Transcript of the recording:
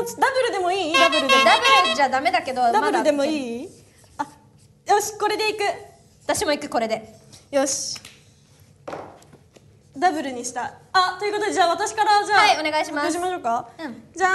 ダブルでもいいダブルでダブルじゃダメだけどダブルでもいいあよしこれでいく私もいくこれでよしダブルにしたあということでじゃあ私からじゃあはいお願いしますしましょうか、うん、じゃあ